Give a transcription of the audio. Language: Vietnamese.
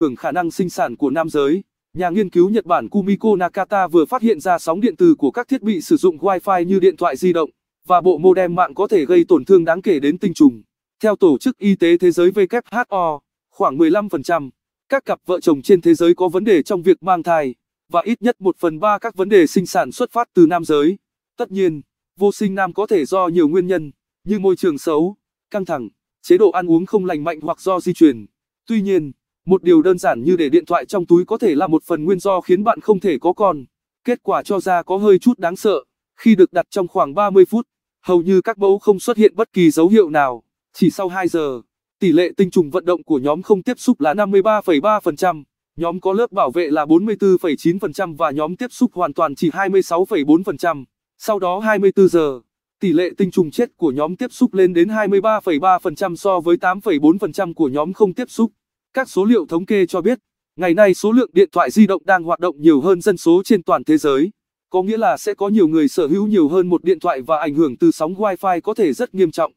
cường khả năng sinh sản của nam giới. Nhà nghiên cứu Nhật Bản Kumiko Nakata vừa phát hiện ra sóng điện từ của các thiết bị sử dụng Wi-Fi như điện thoại di động và bộ modem mạng có thể gây tổn thương đáng kể đến tinh trùng. Theo Tổ chức Y tế Thế giới WHO, khoảng 15% các cặp vợ chồng trên thế giới có vấn đề trong việc mang thai và ít nhất 1 phần 3 các vấn đề sinh sản xuất phát từ nam giới. Tất nhiên, vô sinh nam có thể do nhiều nguyên nhân như môi trường xấu, căng thẳng, chế độ ăn uống không lành mạnh hoặc do di truyền. Tuy nhiên, một điều đơn giản như để điện thoại trong túi có thể là một phần nguyên do khiến bạn không thể có con. Kết quả cho ra có hơi chút đáng sợ, khi được đặt trong khoảng 30 phút, hầu như các mẫu không xuất hiện bất kỳ dấu hiệu nào. Chỉ sau 2 giờ, tỷ lệ tinh trùng vận động của nhóm không tiếp xúc là 53,3%, nhóm có lớp bảo vệ là 44,9% và nhóm tiếp xúc hoàn toàn chỉ 26,4%. Sau đó 24 giờ, tỷ lệ tinh trùng chết của nhóm tiếp xúc lên đến 23,3% so với 8,4% của nhóm không tiếp xúc. Các số liệu thống kê cho biết, ngày nay số lượng điện thoại di động đang hoạt động nhiều hơn dân số trên toàn thế giới. Có nghĩa là sẽ có nhiều người sở hữu nhiều hơn một điện thoại và ảnh hưởng từ sóng Wi-Fi có thể rất nghiêm trọng.